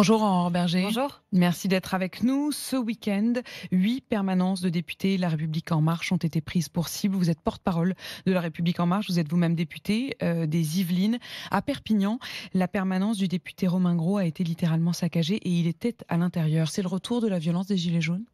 Bonjour Henri Berger. Bonjour. Merci d'être avec nous. Ce week-end, huit permanences de députés La République En Marche ont été prises pour cible. Vous êtes porte-parole de La République En Marche. Vous êtes vous-même député euh, des Yvelines. À Perpignan, la permanence du député Romain Gros a été littéralement saccagée et il était à l'intérieur. C'est le retour de la violence des Gilets jaunes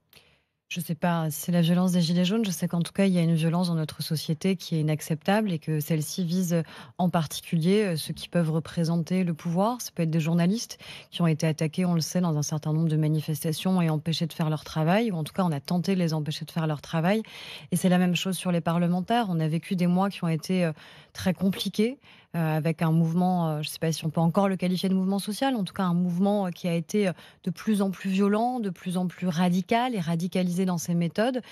je ne sais pas, si c'est la violence des gilets jaunes. Je sais qu'en tout cas, il y a une violence dans notre société qui est inacceptable et que celle-ci vise euh, en particulier euh, ceux qui peuvent représenter le pouvoir. Ça peut être des journalistes qui ont été attaqués, on le sait, dans un certain nombre de manifestations et empêchés de faire leur travail, ou en tout cas, on a tenté de les empêcher de faire leur travail. Et c'est la même chose sur les parlementaires. On a vécu des mois qui ont été euh, très compliqués. Euh, avec un mouvement, euh, je ne sais pas si on peut encore le qualifier de mouvement social, en tout cas un mouvement euh, qui a été de plus en plus violent, de plus en plus radical et radicalisé dans ses méthodes.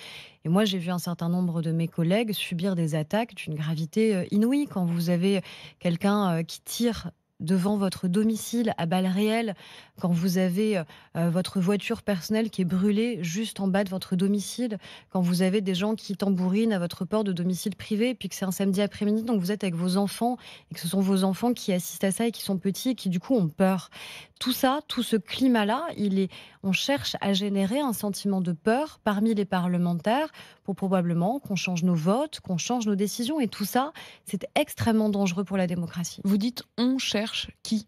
Et moi, j'ai vu un certain nombre de mes collègues subir des attaques d'une gravité inouïe. Quand vous avez quelqu'un qui tire devant votre domicile à balles réelles, quand vous avez euh, euh, votre voiture personnelle qui est brûlée juste en bas de votre domicile, quand vous avez des gens qui tambourinent à votre porte de domicile privé, puis que c'est un samedi après-midi, donc vous êtes avec vos enfants, et que ce sont vos enfants qui assistent à ça et qui sont petits et qui du coup ont peur tout ça, tout ce climat-là, il est, on cherche à générer un sentiment de peur parmi les parlementaires pour probablement qu'on change nos votes, qu'on change nos décisions. Et tout ça, c'est extrêmement dangereux pour la démocratie. Vous dites on cherche qui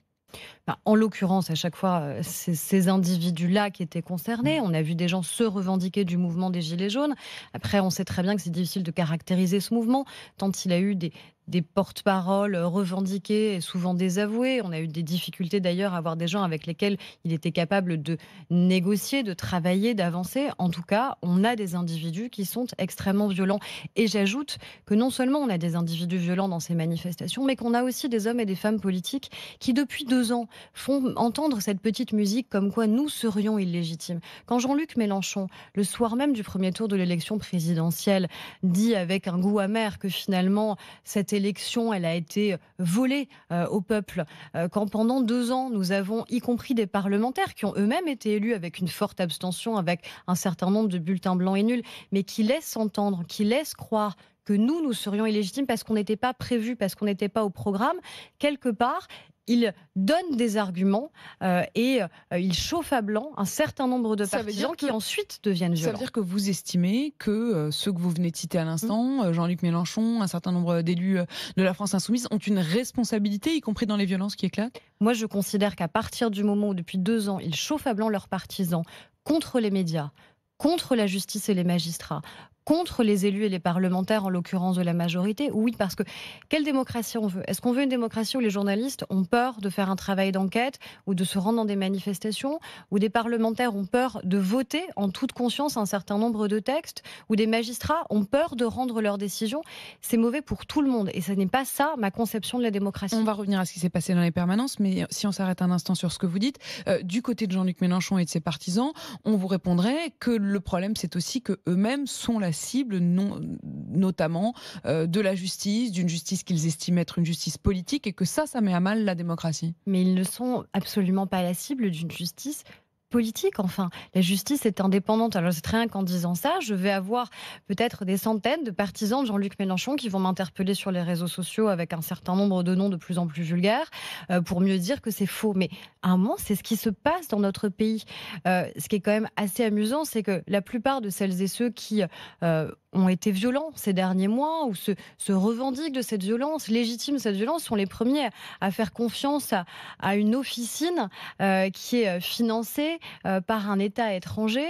bah, en l'occurrence, à chaque fois, euh, c'est ces individus-là qui étaient concernés. Mmh. On a vu des gens se revendiquer du mouvement des Gilets jaunes. Après, on sait très bien que c'est difficile de caractériser ce mouvement, tant il a eu des, des porte-paroles euh, revendiqués et souvent désavouées. On a eu des difficultés d'ailleurs à avoir des gens avec lesquels il était capable de négocier, de travailler, d'avancer. En tout cas, on a des individus qui sont extrêmement violents. Et j'ajoute que non seulement on a des individus violents dans ces manifestations, mais qu'on a aussi des hommes et des femmes politiques qui, depuis deux ans, font entendre cette petite musique comme quoi nous serions illégitimes. Quand Jean-Luc Mélenchon, le soir même du premier tour de l'élection présidentielle, dit avec un goût amer que finalement cette élection, elle a été euh, volée euh, au peuple, euh, quand pendant deux ans, nous avons, y compris des parlementaires qui ont eux-mêmes été élus avec une forte abstention, avec un certain nombre de bulletins blancs et nuls, mais qui laissent entendre, qui laissent croire que nous, nous serions illégitimes parce qu'on n'était pas prévu parce qu'on n'était pas au programme, quelque part, il donne des arguments euh, et euh, il chauffe à blanc un certain nombre de partisans qui ensuite deviennent violents. Ça veut dire que vous estimez que euh, ceux que vous venez de citer à l'instant, mm. Jean-Luc Mélenchon, un certain nombre d'élus de la France insoumise, ont une responsabilité, y compris dans les violences qui éclatent Moi, je considère qu'à partir du moment où, depuis deux ans, ils chauffent à blanc leurs partisans contre les médias, contre la justice et les magistrats, contre les élus et les parlementaires, en l'occurrence de la majorité Oui, parce que quelle démocratie on veut Est-ce qu'on veut une démocratie où les journalistes ont peur de faire un travail d'enquête ou de se rendre dans des manifestations, où des parlementaires ont peur de voter en toute conscience un certain nombre de textes, où des magistrats ont peur de rendre leurs décisions C'est mauvais pour tout le monde et ce n'est pas ça ma conception de la démocratie. On va revenir à ce qui s'est passé dans les permanences, mais si on s'arrête un instant sur ce que vous dites, euh, du côté de Jean-Luc Mélenchon et de ses partisans, on vous répondrait que le problème c'est aussi que eux-mêmes sont la cible, notamment euh, de la justice, d'une justice qu'ils estiment être une justice politique, et que ça, ça met à mal la démocratie. Mais ils ne sont absolument pas la cible d'une justice politique, enfin. La justice est indépendante. Alors, c'est rien qu'en disant ça, je vais avoir peut-être des centaines de partisans de Jean-Luc Mélenchon qui vont m'interpeller sur les réseaux sociaux avec un certain nombre de noms de plus en plus vulgaires euh, pour mieux dire que c'est faux. Mais à un moment, c'est ce qui se passe dans notre pays. Euh, ce qui est quand même assez amusant, c'est que la plupart de celles et ceux qui euh, ont été violents ces derniers mois ou se, se, revendiquent de cette violence, légitiment cette violence, sont les premiers à faire confiance à, une officine euh, qui est euh, financée euh, par un État étranger,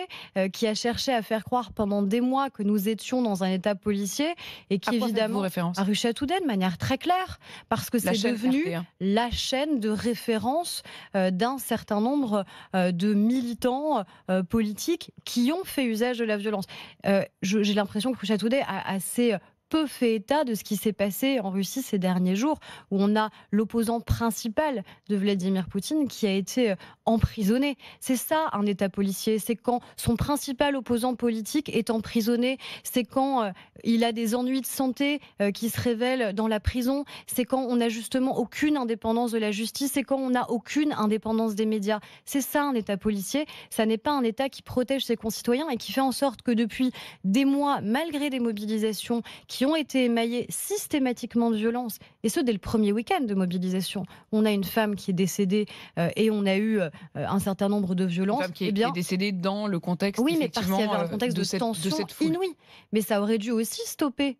qui a cherché à faire croire pendant des mois que nous étions dans un État policier et qui évidemment à Ruchatoudet de manière très claire, parce que c'est devenu la chaîne de référence d'un certain nombre de militants politiques qui ont fait usage de la violence. J'ai l'impression Châteaudet a assez euh, peu fait état de ce qui s'est passé en Russie ces derniers jours, où on a l'opposant principal de Vladimir Poutine qui a été euh, emprisonné. C'est ça un État policier, c'est quand son principal opposant politique est emprisonné, c'est quand euh, il a des ennuis de santé euh, qui se révèlent dans la prison, c'est quand on n'a justement aucune indépendance de la justice, c'est quand on n'a aucune indépendance des médias. C'est ça un État policier, ça n'est pas un État qui protège ses concitoyens et qui fait en sorte que depuis des mois, malgré des mobilisations qui qui ont été émaillés systématiquement de violences, et ce dès le premier week-end de mobilisation. On a une femme qui est décédée euh, et on a eu euh, un certain nombre de violences. Une femme qui, est, eh bien, qui décédée dans le contexte, oui, mais parce y avait un euh, contexte de, cette, tension de Mais ça aurait dû aussi stopper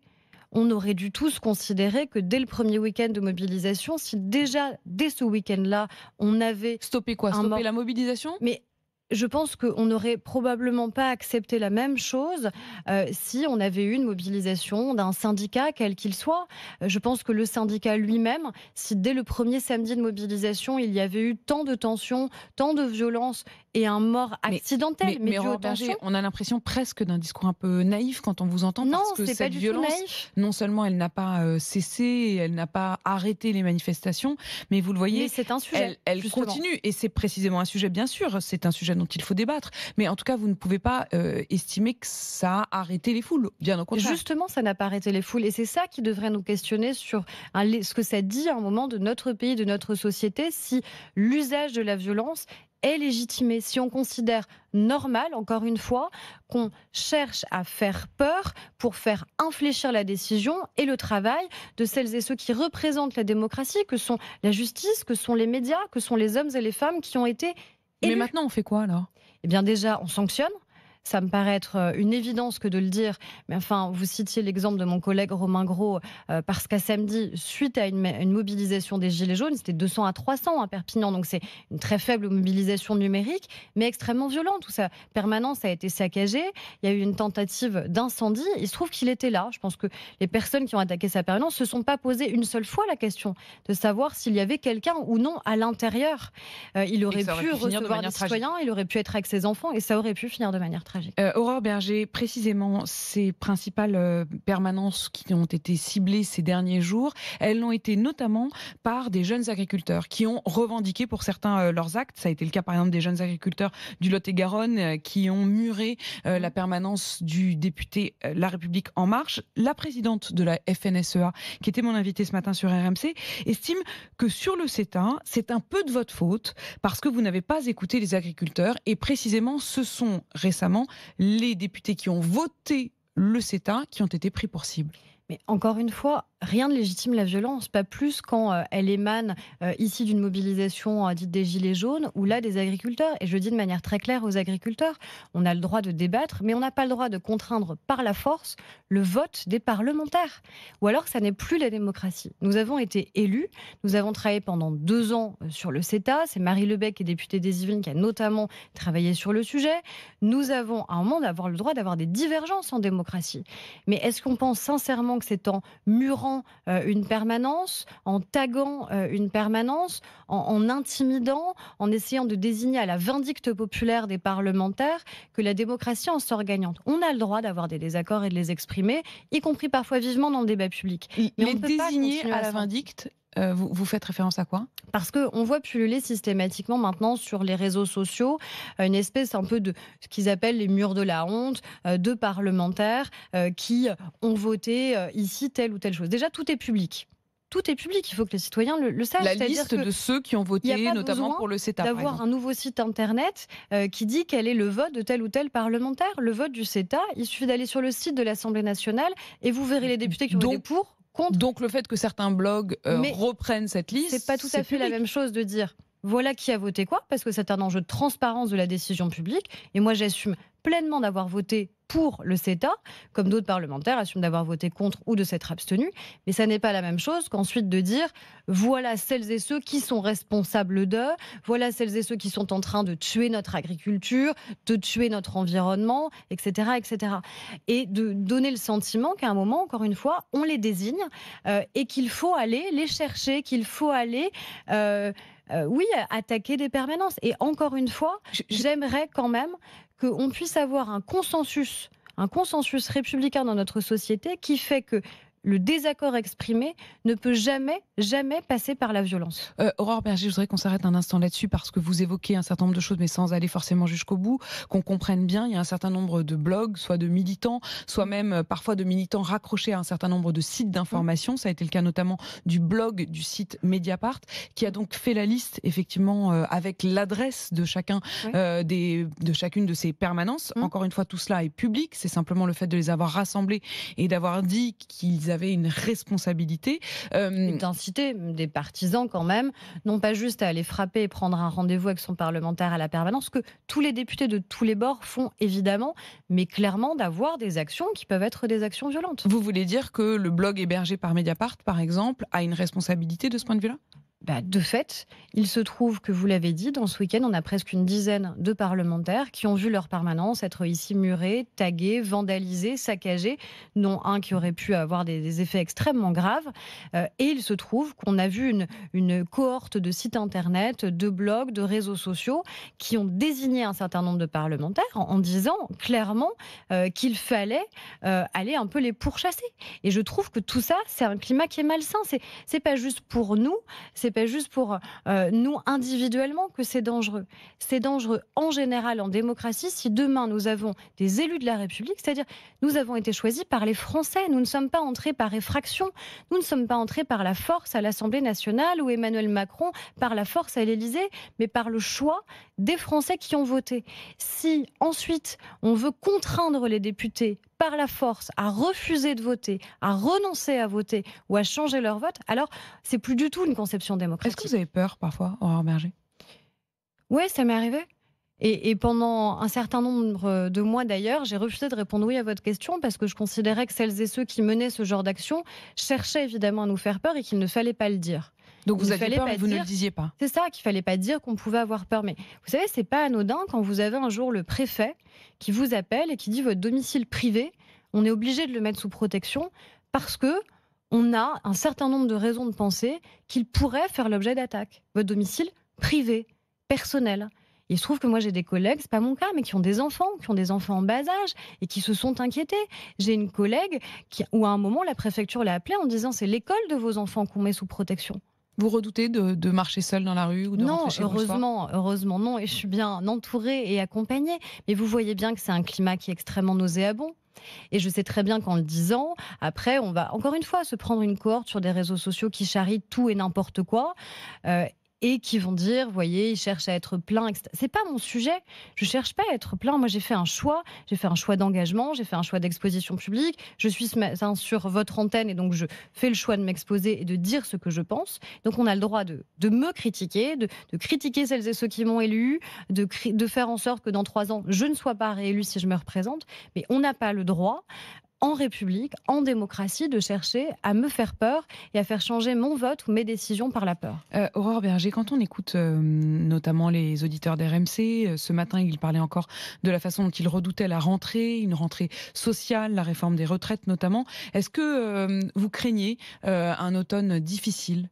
on aurait dû tous considérer que dès le premier week-end de mobilisation, si déjà dès ce week-end-là, on avait stoppé quoi, stopper la mobilisation, mais je pense qu'on n'aurait probablement pas accepté la même chose euh, si on avait eu une mobilisation d'un syndicat, quel qu'il soit. Euh, je pense que le syndicat lui-même, si dès le premier samedi de mobilisation, il y avait eu tant de tensions, tant de violences et un mort accidentel, mais, on a l'impression presque d'un discours un peu naïf quand on vous entend, non, parce que cette violence, non seulement elle n'a pas euh, cessé, elle n'a pas arrêté les manifestations, mais vous le voyez, elle continue, et c'est précisément un sujet, bien sûr, c'est un sujet dont il faut débattre. Mais en tout cas, vous ne pouvez pas euh, estimer que ça a arrêté les foules. Bien au Justement, ça n'a pas arrêté les foules. Et c'est ça qui devrait nous questionner sur ce que ça dit à un moment de notre pays, de notre société, si l'usage de la violence est légitimé. Si on considère normal, encore une fois, qu'on cherche à faire peur pour faire infléchir la décision et le travail de celles et ceux qui représentent la démocratie, que sont la justice, que sont les médias, que sont les hommes et les femmes qui ont été mais maintenant, on fait quoi alors Eh bien, déjà, on sanctionne. Ça me paraît être euh, une évidence que de le dire. Mais enfin, vous citiez l'exemple de mon collègue Romain Gros, euh, parce qu'à samedi, suite à une, mobilisation des Gilets jaunes, c'était 200 à 300 à Perpignan. Donc c'est une très faible mobilisation numérique, mais extrêmement violente, où sa permanence a été saccagée. Il y a eu une tentative d'incendie. Il se trouve qu'il était là. Je pense que les personnes qui ont attaqué sa permanence ne se sont pas posées une seule fois la question de savoir s'il y avait quelqu'un ou non à l'intérieur. Euh, il aurait, pu, recevoir des citoyens, il aurait pu être avec ses enfants, et ça aurait pu finir de manière très. Euh, Aurore Berger, précisément, ces principales euh, permanences qui ont été ciblées ces derniers jours, elles l'ont été notamment par des jeunes agriculteurs qui ont revendiqué pour certains euh, leurs actes. Ça a été le cas par exemple des jeunes agriculteurs du Lot-et-Garonne qui ont muré mm. la permanence du député La République En Marche. La présidente de la FNSEA, qui était mon invitée ce matin sur RMC, estime que sur le CETA, c'est un peu de votre faute parce que vous n'avez pas écouté les agriculteurs et précisément ce sont récemment les députés qui ont voté le CETA qui ont été pris pour cible. Mais encore une fois, rien ne légitime la violence, pas plus quand euh, elle émane euh, ici d'une mobilisation euh, dite des Gilets jaunes ou là des agriculteurs. Et je dis de manière très claire aux agriculteurs, on a le droit de débattre, mais on n'a pas le droit de contraindre par la force le vote des parlementaires. Ou alors ça n'est plus la démocratie. Nous avons été élus, nous avons travaillé pendant deux ans sur le CETA, c'est Marie Lebec qui est députée des Yvelines qui a notamment travaillé sur le sujet. Nous avons à un moment d'avoir le droit d'avoir des divergences en démocratie. Mais est-ce qu'on pense sincèrement que c'est en murant euh, une permanence, en taguant euh, une permanence, en, intimidant, en essayant de désigner à la vindicte populaire des parlementaires que la démocratie en sort gagnante. On a le droit d'avoir des désaccords et de les exprimer, y compris parfois vivement dans le débat public. Mais désigner à la vindicte, euh, vous, faites référence à quoi Parce qu'on voit pulluler systématiquement maintenant sur les réseaux sociaux euh, une espèce un peu de ce qu'ils appellent les murs de la honte, euh, de parlementaires qui ont voté ici telle ou telle chose. Déjà, tout est public tout est public. Il faut que les citoyens le, sachent. La liste de ceux qui ont voté, notamment pour le CETA. D'avoir un nouveau site internet qui dit quel est le vote de tel ou tel parlementaire. Le vote du CETA, il suffit d'aller sur le site de l'Assemblée nationale et vous verrez les députés qui ont voté pour donc le fait que certains blogs euh, reprennent cette liste. C'est pas tout à fait la même chose de dire voilà qui a voté quoi, parce que c'est un enjeu de transparence de la décision publique. Et moi, j'assume pleinement d'avoir voté pour le CETA, comme d'autres parlementaires assument d'avoir voté contre ou de s'être abstenus. Mais ça n'est pas la même chose qu'ensuite de dire voilà celles et ceux qui sont responsables d'eux, voilà celles et ceux qui sont en train de tuer notre agriculture, de tuer notre environnement, etc. etc. Et de donner le sentiment qu'à un moment, encore une fois, on les désigne euh, et qu'il faut aller les chercher, qu'il faut aller. Euh, euh, oui, attaquer des permanences. Et encore une fois, j'aimerais quand même qu'on puisse avoir un consensus un consensus républicain dans notre société qui fait que le désaccord exprimé ne peut jamais, jamais passer par la violence. Euh, Aurore Berger, je voudrais qu'on s'arrête un instant là-dessus parce que vous évoquez un certain nombre de choses, mais sans aller forcément jusqu'au bout, qu'on comprenne bien. Il y a un certain nombre de blogs, soit de militants, soit même euh, parfois de militants raccrochés à un certain nombre de sites d'information. Ça a été le cas notamment du blog du site Mediapart, qui a donc fait la liste, effectivement, euh, avec l'adresse de chacun des, de chacune de ces permanences. Mmh. Encore une fois, tout cela est public. C'est simplement le fait de les avoir rassemblés et d'avoir dit qu'ils avaient avez une responsabilité. Euh... D'inciter des partisans quand même, non pas juste à aller frapper et prendre un rendez-vous avec son parlementaire à la permanence, que tous les députés de tous les bords font évidemment, mais clairement d'avoir des actions qui peuvent être des actions violentes. Vous voulez dire que le blog hébergé par Mediapart, par exemple, a une responsabilité de ce point de vue-là bah, de fait, il se trouve que vous l'avez dit, dans ce week-end, on a presque une dizaine de parlementaires qui ont vu leur permanence être ici murée, taguée, vandalisée, saccagée, dont un qui aurait pu avoir des, effets extrêmement graves. Euh, et il se trouve qu'on a vu une, cohorte de sites internet, de blogs, de réseaux sociaux qui ont désigné un certain nombre de parlementaires en, disant clairement euh, qu'il fallait euh, aller un peu les pourchasser. Et je trouve que tout ça, c'est un climat qui est malsain. C'est pas juste pour nous, c'est pas juste pour euh, nous individuellement que c'est dangereux. C'est dangereux en général en démocratie si demain nous avons des élus de la République, c'est-à-dire nous avons été choisis par les Français, nous ne sommes pas entrés par effraction, nous ne sommes pas entrés par la force à l'Assemblée nationale ou Emmanuel Macron par la force à l'Élysée, mais par le choix des Français qui ont voté. Si ensuite on veut contraindre les députés la force à refuser de voter, à renoncer à voter ou à changer leur vote, alors c'est plus du tout une conception démocratique. Est-ce que vous avez peur parfois, Aurore Berger Oui, ça m'est arrivé. Et, et, pendant un certain nombre de mois d'ailleurs, j'ai refusé de répondre oui à votre question parce que je considérais que celles et ceux qui menaient ce genre d'action cherchaient évidemment à nous faire peur et qu'il ne fallait pas le dire. Donc vous aviez peur, vous ne le disiez pas. C'est ça qu'il fallait pas dire qu'on pouvait avoir peur. Mais vous savez, c'est pas anodin quand vous avez un jour le préfet qui vous appelle et qui dit votre domicile privé, on est obligé de le mettre sous protection parce que on a un certain nombre de raisons de penser qu'il pourrait faire l'objet d'attaque. Votre domicile privé, personnel. Il se trouve que moi j'ai des collègues, c'est pas mon cas, mais qui ont des enfants, qui ont des enfants en bas âge et qui se sont inquiétés. J'ai une collègue qui, où à un moment la préfecture l'a appelée en disant c'est l'école de vos enfants qu'on met sous protection. Vous redoutez de, marcher seul dans la rue ou de Non, chez heureusement, heureusement non. Et je suis bien entourée et accompagnée. Mais vous voyez bien que c'est un climat qui est extrêmement nauséabond. Et je sais très bien qu'en le disant, après, on va encore une fois se prendre une cohorte sur des réseaux sociaux qui charrient tout et n'importe quoi. Euh, et qui vont dire, voyez, ils cherchent à être plein. etc. C'est pas mon sujet. Je cherche pas à être plein. Moi, j'ai fait un choix. J'ai fait un choix d'engagement. J'ai fait un choix d'exposition publique. Je suis sur votre antenne et donc je fais le choix de m'exposer et de dire ce que je pense. Donc, on a le droit de, me critiquer, de, critiquer celles et ceux qui m'ont élu, de, de faire en sorte que dans trois ans, je ne sois pas réélu si je me représente. Mais on n'a pas le droit en République, en démocratie, de chercher à me faire peur et à faire changer mon vote ou mes décisions par la peur. Euh, Aurore Berger, quand on écoute euh, notamment les auditeurs d'RMC, euh, ce matin, ils parlaient encore de la façon dont ils redoutaient la rentrée, une rentrée sociale, la réforme des retraites notamment. Est-ce que vous craignez un automne difficile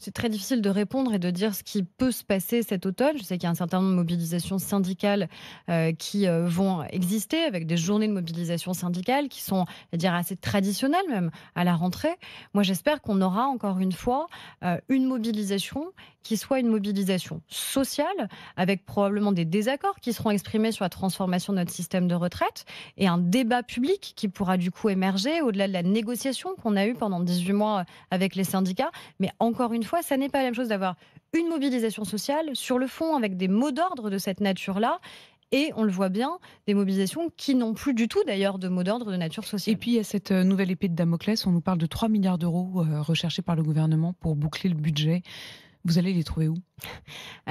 c'est très difficile de répondre et de dire ce qui peut se passer cet automne. Je sais qu'il y a un certain nombre de mobilisations syndicales euh, qui euh, vont exister, avec des journées de mobilisation syndicale qui sont, à dire, assez traditionnelles même à la rentrée. Moi, j'espère qu'on aura encore une fois euh, une mobilisation qui soit une mobilisation sociale, avec probablement des désaccords qui seront exprimés sur la transformation de notre système de retraite, et un débat public qui pourra du coup émerger au-delà de la négociation qu'on a eue pendant 18 mois avec les syndicats. Mais encore une fois, fois, ça n'est pas la même chose d'avoir une mobilisation sociale sur le fond avec des mots d'ordre de cette nature-là et on le voit bien, des mobilisations qui n'ont plus du tout d'ailleurs de mots d'ordre de nature sociale. Et puis à cette euh, nouvelle épée de Damoclès, on nous parle de 3 milliards d'euros euh, recherchés par le gouvernement pour boucler le budget. Vous allez les trouver où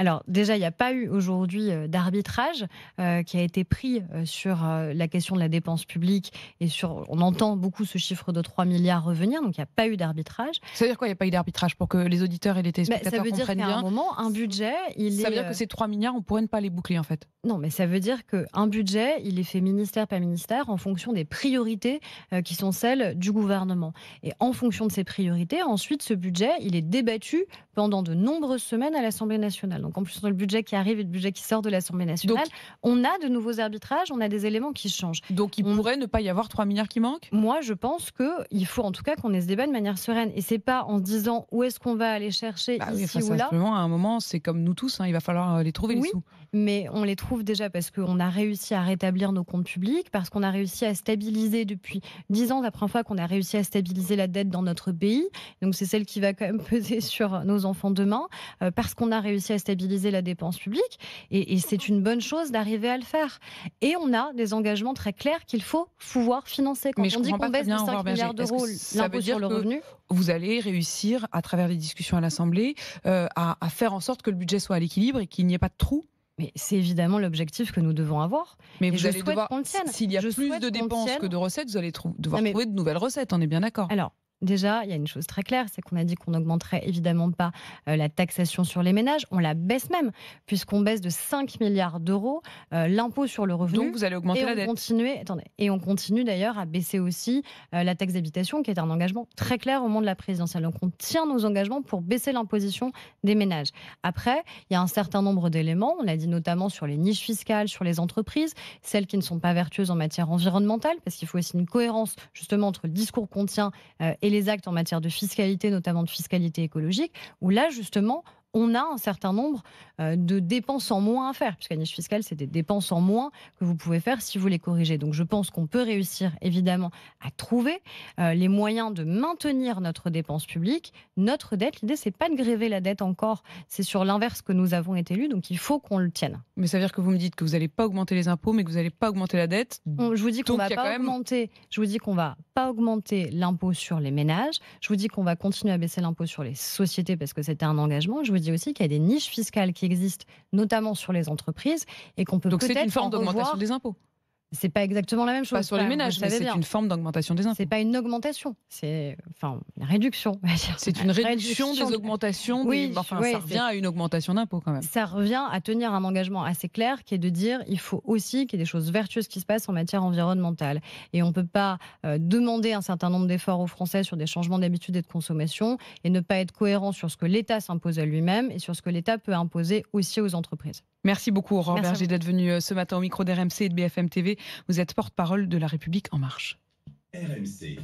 alors déjà, il n'y a pas eu aujourd'hui euh, d'arbitrage euh, qui a été pris euh, sur la question de la dépense publique et sur, on entend beaucoup ce chiffre de 3 milliards revenir, donc il n'y a pas eu d'arbitrage. Ça veut dire quoi, il n'y a pas eu d'arbitrage pour que les auditeurs et les bah, téléspectateurs bien ça veut dire qu'à un moment, un budget, il ça veut dire que ces 3 milliards, on pourrait ne pas les boucler en fait. Non, mais ça veut dire qu'un budget, il est fait ministère par ministère en fonction des priorités qui sont celles du gouvernement. Et en fonction de ces priorités, ensuite, ce budget, il est débattu pendant de nombreuses semaines à l'Assemblée nationale donc en plus le budget qui arrive et le budget qui sort de l'Assemblée nationale, on a de nouveaux arbitrages, on a des éléments qui changent. Donc il pourrait ne pas y avoir 3 milliards qui manquent Moi, je pense qu'il faut en tout cas qu'on ait ce débat de manière sereine. Et c'est pas en se disant où est-ce qu'on va aller chercher bah ici ou là. à un moment, c'est comme nous tous, hein, il va falloir euh, les trouver les sous mais on les trouve déjà parce qu'on a réussi à rétablir nos comptes publics, parce qu'on a réussi à stabiliser depuis dix ans, la première fois qu'on a réussi à stabiliser la dette dans notre pays, donc c'est celle qui va quand même peser sur nos enfants demain, euh, parce qu'on a réussi à stabiliser la dépense publique, et, c'est une bonne chose d'arriver à le faire. Et on a des engagements très clairs qu'il faut pouvoir financer. Quand on dit qu'on baisse de 5 milliards d'euros l'impôt sur le revenu... Vous allez réussir, à travers les discussions à l'Assemblée, euh, à, à faire en sorte que le budget soit à l'équilibre et qu'il n'y ait pas de trous mais c'est évidemment l'objectif que nous devons avoir. Mais vous allez devoir, s'il y a plus de dépenses que de recettes, vous allez devoir trouver de nouvelles recettes, on est bien d'accord. Alors, Déjà, il y a une chose très claire, c'est qu'on a dit qu'on n'augmenterait évidemment pas euh, la taxation sur les ménages. On la baisse même, puisqu'on baisse de 5 milliards d'euros euh, l'impôt sur le revenu. Donc vous allez augmenter et on Continue, attendez, et on continue d'ailleurs à baisser aussi euh, la taxe d'habitation, qui est un engagement très clair au moment de la présidentielle. Donc on tient nos engagements pour baisser l'imposition des ménages. Après, il y a un certain nombre d'éléments. On l'a dit notamment sur les niches fiscales, sur les entreprises, celles qui ne sont pas vertueuses en matière environnementale, parce qu'il faut aussi une cohérence justement entre le discours qu'on tient et les actes en matière de fiscalité, notamment de fiscalité écologique, où là, justement, on a un certain nombre euh, de dépenses en moins à faire, puisque la niche fiscale, c'est des dépenses en moins que vous pouvez faire si vous les corrigez. Donc je pense qu'on peut réussir, évidemment, à trouver euh, les moyens de maintenir notre dépense publique, notre dette. L'idée, c'est pas de gréver la dette encore, c'est sur l'inverse que nous avons été élus, donc il faut qu'on le tienne. Mais ça veut dire que vous me dites que vous n'allez pas augmenter les impôts, mais que vous n'allez pas augmenter la dette. je vous dis qu'on va pas augmenter. Je vous dis qu'on va pas augmenter l'impôt sur les ménages. Je vous dis qu'on va continuer à baisser l'impôt sur les sociétés parce que c'était un engagement. Je dis aussi qu'il y a des niches fiscales qui existent, notamment sur les entreprises, et qu'on peut peut-être. Donc c'est une forme d'augmentation des impôts. C'est pas exactement la même chose. Pas sur les ménages, mais c'est une forme d'augmentation des impôts. C'est pas une augmentation, c'est enfin une réduction. C'est une réduction, des augmentations. Oui, enfin ça revient à une augmentation d'impôts quand même. Ça revient à tenir un engagement assez clair qui est de dire il faut aussi qu'il y ait des choses vertueuses qui se passent en matière environnementale et on peut pas euh, demander un certain nombre d'efforts aux Français sur des changements d'habitude et de consommation et ne pas être cohérent sur ce que l'État s'impose à lui-même et sur ce que l'État peut imposer aussi aux entreprises. Merci beaucoup, Aurore Berger, d'être venu euh, ce matin au micro d'RMC et de BFM TV. Vous êtes porte-parole de La République En Marche. RMC.